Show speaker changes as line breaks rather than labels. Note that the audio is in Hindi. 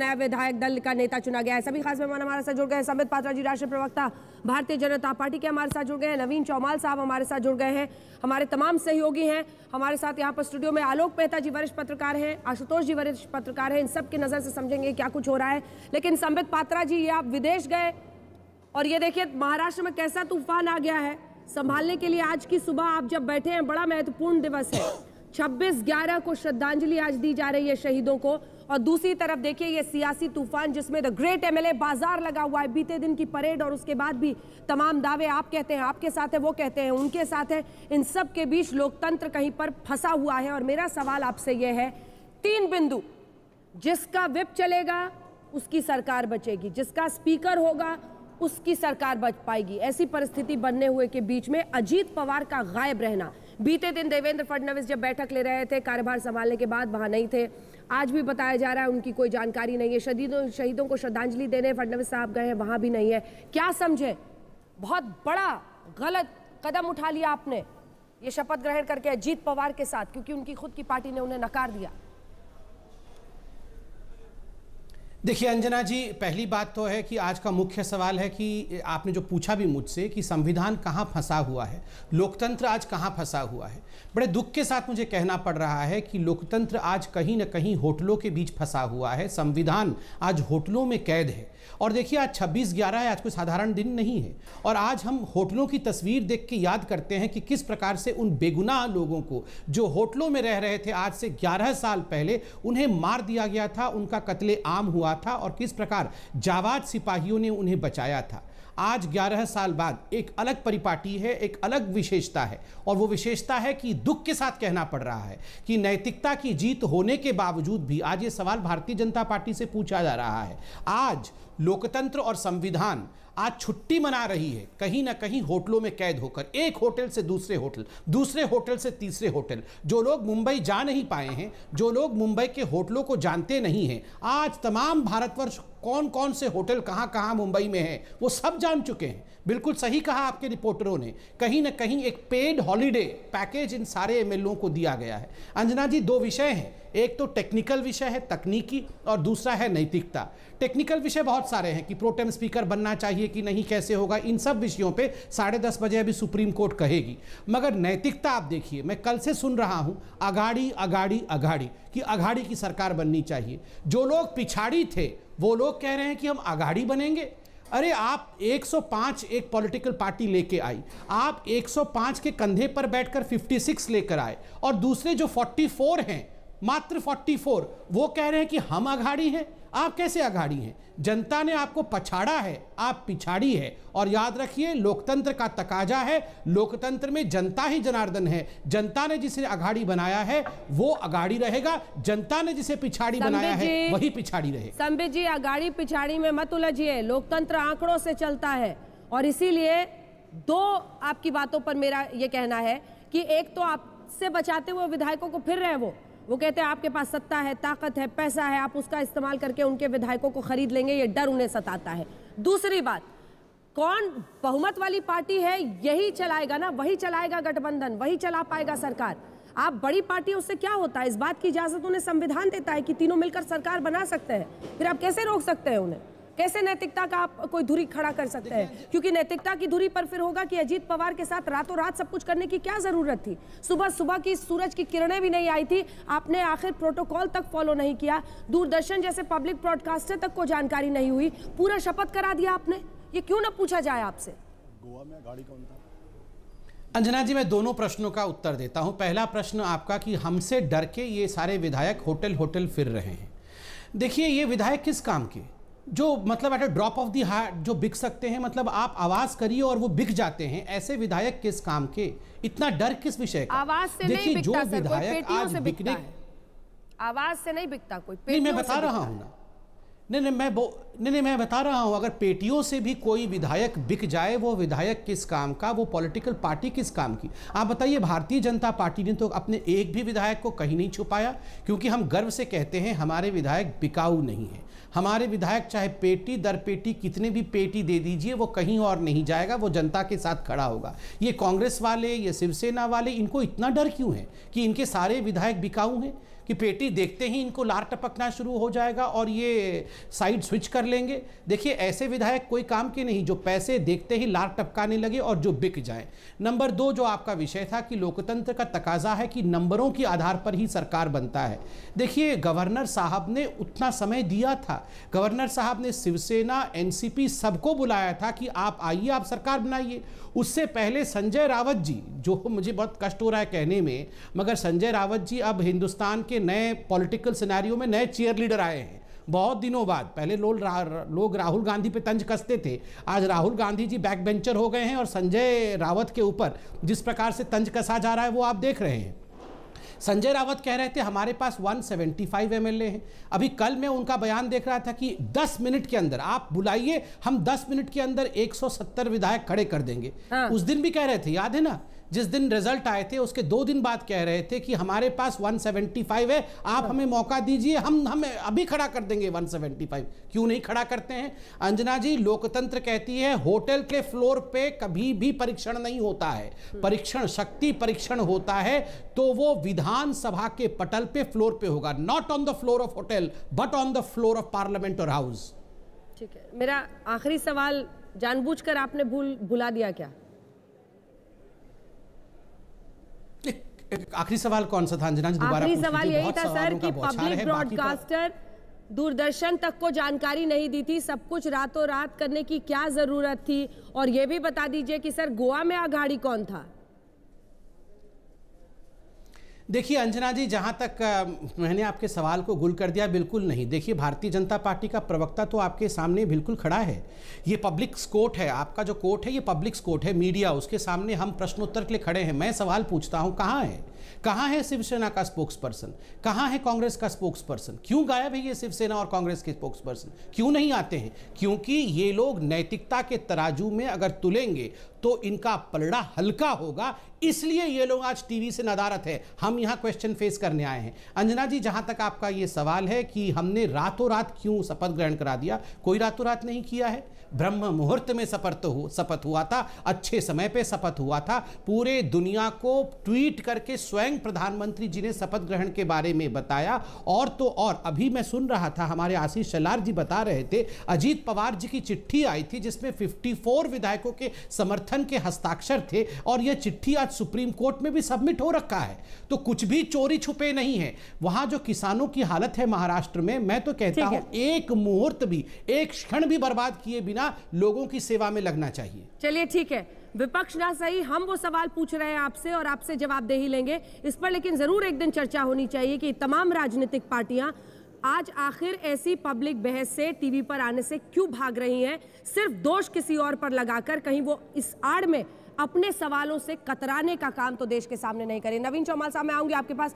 नया विधायक दल का नेता चुना गया है सभी खास मेहमान हमारे साथ जुड़ गए हैं समित पात्रा जी राष्ट्रीय प्रवक्ता भारतीय जनता पार्टी के हमारे साथ जुड़ गए हैं नवीन चौमाल साहब हमारे साथ जुड़ गए हैं हमारे तमाम सहयोगी हैं हमारे साथ यहाँ पर स्टूडियो में आलोक मेहता जी वरिष्ठ पत्रकार हैं आशुतोष जी वरिष्ठ पत्रकार हैं इन सब की नज़र से समझेंगे क्या कुछ हो रहा है लेकिन संबित पात्रा जी ये आप विदेश गए और ये देखिए महाराष्ट्र में कैसा तूफान आ गया है संभालने के लिए आज की सुबह आप जब बैठे हैं बड़ा महत्वपूर्ण दिवस है छब्बीस ग्यारह को श्रद्धांजलि आज दी जा रही है शहीदों को और दूसरी तरफ देखिए ये सियासी तूफान जिसमें द ग्रेट एमएलए बाजार लगा हुआ है बीते दिन की परेड और उसके बाद भी तमाम दावे आप कहते हैं आपके साथ है वो कहते हैं उनके साथ है इन सब के बीच लोकतंत्र कहीं पर फंसा हुआ है और मेरा सवाल आपसे ये है तीन बिंदु जिसका विप चलेगा उसकी सरकार बचेगी जिसका स्पीकर होगा उसकी सरकार बच पाएगी ऐसी परिस्थिति बनने हुए के बीच में अजीत पवार का गायब रहना बीते दिन देवेंद्र फडणवीस जब बैठक ले रहे थे कार्यभार संभालने के बाद वहाँ नहीं थे आज भी बताया जा रहा है उनकी कोई जानकारी नहीं है शहीदों शहीदों को श्रद्धांजलि देने फडणवीस साहब गए हैं वहाँ भी नहीं है क्या समझे बहुत बड़ा गलत कदम उठा लिया आपने ये शपथ ग्रहण करके अजीत पवार के साथ क्योंकि उनकी खुद की पार्टी ने उन्हें नकार दिया
देखिए अंजना जी पहली बात तो है कि आज का मुख्य सवाल है कि आपने जो पूछा भी मुझसे कि संविधान कहाँ फंसा हुआ है लोकतंत्र आज कहाँ फंसा हुआ है बड़े दुख के साथ मुझे कहना पड़ रहा है कि लोकतंत्र आज कहीं ना कहीं होटलों के बीच फंसा हुआ है संविधान आज होटलों में कैद है और देखिए आज छब्बीस ग्यारह है आज कोई साधारण दिन नहीं है और आज हम होटलों की तस्वीर देख के याद करते हैं कि किस प्रकार से उन बेगुनाह लोगों को जो होटलों में रह रहे थे आज से ग्यारह साल पहले उन्हें मार दिया गया था उनका कत्ले आम हुआ था और किस प्रकार जावाद सिपाहियों ने उन्हें बचाया था आज 11 साल बाद एक अलग परिपाटी है एक अलग विशेषता है और वो विशेषता है कि दुख के साथ कहना पड़ रहा है कि नैतिकता की जीत होने के बावजूद भी आज ये सवाल भारतीय जनता पार्टी से पूछा जा रहा है आज लोकतंत्र और संविधान आज छुट्टी मना रही है कहीं ना कहीं होटलों में कैद होकर एक होटल से दूसरे होटल दूसरे होटल से तीसरे होटल जो लोग मुंबई जा नहीं पाए हैं जो लोग मुंबई के होटलों को जानते नहीं हैं आज तमाम भारतवर्ष कौन कौन से होटल कहाँ कहाँ मुंबई में हैं वो सब जान चुके हैं बिल्कुल सही कहा आपके रिपोर्टरों ने कहीं ना कहीं एक पेड हॉलीडे पैकेज इन सारे एम को दिया गया है अंजना जी दो विषय हैं एक तो टेक्निकल विषय है तकनीकी और दूसरा है नैतिकता टेक्निकल विषय बहुत सारे हैं कि प्रोटेम स्पीकर बनना चाहिए कि नहीं कैसे होगा इन सब विषयों पे साढ़े दस बजे अभी सुप्रीम कोर्ट कहेगी मगर नैतिकता आप देखिए मैं कल से सुन रहा हूँ अगाड़ी अगाड़ी अगाड़ी कि अगाड़ी की सरकार बननी चाहिए जो लोग पिछाड़ी थे वो लोग कह रहे हैं कि हम अगाड़ी बनेंगे अरे आप 105 एक पॉलिटिकल पार्टी लेके आई आप 105 के कंधे पर बैठकर 56 लेकर आए और दूसरे जो 44 हैं मात्र 44 वो कह रहे हैं कि हम अघाड़ी हैं आप कैसे अघाड़ी हैं जनता ने आपको पछाड़ा है आप पिछाड़ी है और याद रखिए लोकतंत्र का तकाजा है लोकतंत्र में जनता ही जनार्दन है जनता ने जिसे अघाड़ी बनाया है वो अगाड़ी रहेगा जनता ने जिसे पिछाड़ी बनाया है वही पिछाड़ी रहेगा
संबित जी अघाड़ी पिछाड़ी में मत उलझिए लोकतंत्र आंकड़ों से चलता है और इसीलिए दो आपकी बातों पर मेरा ये कहना है कि एक तो आपसे बचाते हुए विधायकों को फिर रहे वो वो कहते हैं आपके पास सत्ता है ताकत है पैसा है आप उसका इस्तेमाल करके उनके विधायकों को खरीद लेंगे ये डर उन्हें सताता है दूसरी बात कौन बहुमत वाली पार्टी है यही चलाएगा ना वही चलाएगा गठबंधन वही चला पाएगा सरकार आप बड़ी पार्टी उससे क्या होता है इस बात की इजाजत उन्हें संविधान देता है कि तीनों मिलकर सरकार बना सकते हैं फिर आप कैसे रोक सकते हैं उन्हें कैसे नैतिकता का आप कोई धुरी खड़ा कर सकते हैं क्योंकि नैतिकता की धुरी पर फिर होगा कि अजीत पवार के साथ रातों रात सब कुछ करने की क्या जरूरत थी सुबह सुबह की सूरज की किरणें भी नहीं आई थी आपने आखिर प्रोटोकॉल तक फॉलो नहीं किया दूरदर्शन जैसे पब्लिक ब्रॉडकास्टर तक को जानकारी नहीं हुई पूरा शपथ करा दिया आपने ये क्यों ना पूछा जाए आपसे
गोवा में गाड़ी कौन था अंजना जी मैं दोनों प्रश्नों का उत्तर देता हूं पहला प्रश्न आपका कि हमसे डर के ये सारे विधायक होटल होटल फिर रहे हैं देखिए ये विधायक किस काम के जो मतलब at a drop of the heart जो बिक सकते हैं मतलब आप आवाज करिए और वो बिक जाते हैं ऐसे विधायक किस काम के इतना डर किस विषय का आवाज से देखिए जो विधायक आज बिकने
आवाज से नहीं बिकता कोई नहीं मैं बता रहा हूँ
ना नहीं नहीं मैं बो नहीं नहीं मैं बता रहा हूँ अगर पेटियों से भी कोई विधायक बिक जाए वो विधायक किस काम का वो पॉलिटिकल पार्टी किस काम की आप बताइए भारतीय जनता पार्टी ने तो अपने एक भी विधायक को कहीं नहीं छुपाया क्योंकि हम गर्व से कहते हैं हमारे विधायक बिकाऊ नहीं है हमारे विधायक चाहे पेटी दर पेटी कितने भी पेटी दे दीजिए वो कहीं और नहीं जाएगा वो जनता के साथ खड़ा होगा ये कांग्रेस वाले ये शिवसेना वाले इनको इतना डर क्यों है कि इनके सारे विधायक बिकाऊ हैं कि पेटी देखते ही इनको लार टपकना शुरू हो जाएगा और ये साइड स्विच कर लेंगे देखिए ऐसे विधायक कोई काम के नहीं जो पैसे देखते ही लार टपकाने लगे और जो बिक जाए नंबर दो जो आपका विषय था कि लोकतंत्र का तकाजा है कि नंबरों के आधार पर ही सरकार बनता है देखिए गवर्नर साहब ने उतना समय दिया था गवर्नर साहब ने शिवसेना एन सबको बुलाया था कि आप आइए आप सरकार बनाइए उससे पहले संजय रावत जी जो मुझे बहुत कष्ट हो रहा है कहने में मगर संजय रावत जी अब हिंदुस्तान के नए पॉलिटिकल सिनेरियो में नए चेयर लीडर आए हैं बहुत दिनों बाद पहले लोग रा, लोग राहुल गांधी पे तंज कसते थे आज राहुल गांधी जी बैक बेंचर हो गए हैं और संजय रावत के ऊपर जिस प्रकार से तंज कसा जा रहा है वो आप देख रहे हैं संजय रावत कह रहे थे हमारे पास 175 सेवेंटी एमएलए हैं अभी कल मैं उनका बयान देख रहा था कि 10 मिनट के अंदर आप बुलाइए हम 10 मिनट के अंदर 170 विधायक खड़े कर देंगे हाँ। उस दिन भी कह रहे थे याद है ना जिस दिन रिजल्ट आए थे उसके दो दिन बाद कह रहे थे कि हमारे पास 175 है आप हमें मौका दीजिए हम हम अभी खड़ा कर देंगे 175 क्यों नहीं खड़ा करते हैं अंजना जी लोकतंत्र कहती है होटल के फ्लोर पे कभी भी परीक्षण नहीं होता है परीक्षण शक्ति परीक्षण होता है तो वो विधानसभा के पटल पे फ्लोर पे होगा not on the floor of hotel but on the floor of parliament और हाउस
ठीक है मेरा आखिरी सवाल जानबूझकर आपने भूल भुला दिया क्या
आखिरी सवाल कौन सा था अंजना जी दोबारा आखिरी सवाल यही था सर कि पब्लिक ब्रॉडकास्टर
तो दूरदर्शन तक को जानकारी नहीं दी थी सब कुछ रातों रात करने की क्या जरूरत थी और ये भी बता दीजिए कि सर गोवा में आघाड़ी कौन था
देखिए अंजना जी जहाँ तक मैंने आपके सवाल को गुल कर दिया बिल्कुल नहीं देखिए भारतीय जनता पार्टी का प्रवक्ता तो आपके सामने बिल्कुल खड़ा है ये पब्लिक कोर्ट है आपका जो कोर्ट है ये पब्लिक कोर्ट है मीडिया उसके सामने हम प्रश्नोत्तर के लिए खड़े हैं मैं सवाल पूछता हूँ कहाँ है कहाँ है शिवसेना का स्पोक्स पर्सन कहाँ है कांग्रेस का स्पोक्स पर्सन क्यों गायब है ये शिवसेना और कांग्रेस के स्पोक्स पर्सन क्यों नहीं आते हैं क्योंकि ये लोग नैतिकता के तराजू में अगर तुलेंगे तो इनका पलड़ा हल्का होगा इसलिए ये लोग आज टीवी से नदारत है हम यहाँ क्वेश्चन फेस करने आए हैं अंजना जी जहाँ तक आपका ये सवाल है कि हमने रातों रात क्यों शपथ ग्रहण करा दिया कोई रातों रात नहीं किया है ब्रह्म मुहूर्त में शपथ हो शपथ हुआ था अच्छे समय पे शपथ हुआ था पूरे दुनिया को ट्वीट करके स्वयं प्रधानमंत्री जी ने शपथ ग्रहण के बारे में बताया और तो और अभी मैं सुन रहा था हमारे आशीष शलार जी बता रहे थे अजीत पवार जी की चिट्ठी आई थी जिसमें 54 विधायकों के समर्थन के हस्ताक्षर थे और यह चिट्ठी आज सुप्रीम कोर्ट में भी सबमिट हो रखा है तो कुछ भी चोरी छुपे नहीं है वहां जो किसानों की हालत है महाराष्ट्र में मैं तो कहता हूं एक मुहूर्त भी एक क्षण भी बर्बाद किए बिना लोगों की सेवा में लगना चाहिए
चलिए ठीक है विपक्ष ना सही हम वो सवाल पूछ रहे हैं आपसे और आपसे जवाब दे ही लेंगे इस पर लेकिन ज़रूर एक दिन चर्चा होनी चाहिए कि तमाम राजनीतिक पार्टियां आज आखिर ऐसी पब्लिक बहस से टीवी पर आने से क्यों भाग रही हैं सिर्फ दोष किसी और पर लगाकर कहीं वो इस आड़ में अपने सवालों से कतराने का काम तो देश के सामने नहीं करें नवीन चौमाल साहब मैं आऊंगी आपके पास